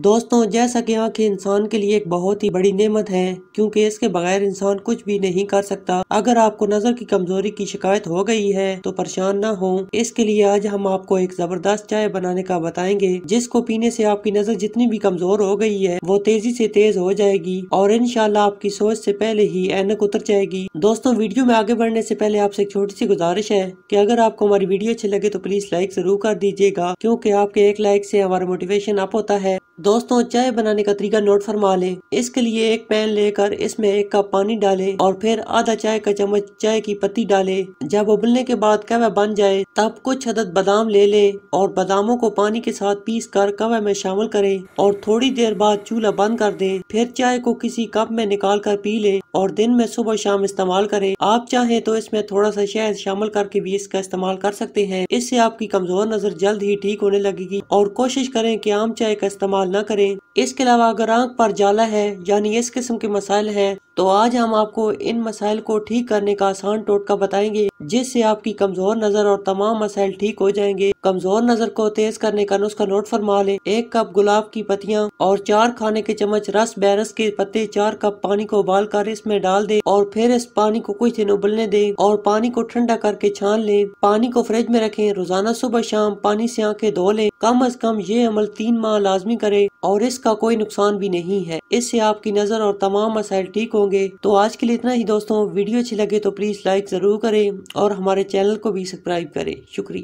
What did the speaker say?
दोस्तों जैसा कि आँख इंसान के लिए एक बहुत ही बड़ी नेमत है क्योंकि इसके बगैर इंसान कुछ भी नहीं कर सकता अगर आपको नज़र की कमजोरी की शिकायत हो गई है तो परेशान ना हो इसके लिए आज हम आपको एक जबरदस्त चाय बनाने का बताएंगे जिसको पीने से आपकी नज़र जितनी भी कमजोर हो गई है वो तेजी से तेज हो जाएगी और इनशाला आपकी सोच से पहले ही एनक उतर जाएगी दोस्तों वीडियो में आगे बढ़ने से पहले आपसे एक छोटी सी गुजारिश है की अगर आपको हमारी वीडियो अच्छी लगे तो प्लीज लाइक जरूर कर दीजिएगा क्यूँकी आपके एक लाइक से हमारा मोटिवेशन अप होता है दोस्तों चाय बनाने का तरीका नोट फरमा लें इसके लिए एक पैन लेकर इसमें एक कप पानी डालें और फिर आधा चाय का चम्मच चाय की पत्ती डालें जब उबलने के बाद कवा बन जाए तब कुछ हदद बादाम ले लें और बादामों को पानी के साथ पीस कर कवा में शामिल करें और थोड़ी देर बाद चूल्हा बंद कर दें फिर चाय को किसी कप में निकाल कर पी लें और दिन में सुबह शाम इस्तेमाल करें आप चाहें तो इसमें थोड़ा सा शहद शामिल करके भी इसका इस्तेमाल कर सकते हैं इससे आपकी कमजोर नजर जल्द ही ठीक होने लगेगी और कोशिश करें कि आम चाय का इस्तेमाल न करें इसके अलावा अगर आंख पर जाला है यानी इस किस्म के मसाइल हैं तो आज हम आपको इन मसाइल को ठीक करने का आसान टोटका बताएंगे जिससे आपकी कमजोर नजर और तमाम मसाइल ठीक हो जाएंगे कमजोर नजर को तेज करने का नुस्खा नोट फरमा ले एक कप गुलाब की पत्तियां और चार खाने के चम्मच रस बैरस के पत्ते चार कप पानी को उबाल कर इसमें डाल दे और फिर इस पानी को कुछ दिन उबलने दे और पानी को ठंडा करके छान ले पानी को फ्रिज में रखे रोजाना सुबह शाम पानी से आके धो ले कम अज कम ये अमल तीन माह लाजमी करे और इसका कोई नुकसान भी नहीं है इससे आपकी नजर और तमाम मसाइल ठीक होंगे तो आज के लिए इतना ही दोस्तों वीडियो अच्छी लगे तो प्लीज लाइक जरूर करें और हमारे चैनल को भी सब्सक्राइब करें शुक्रिया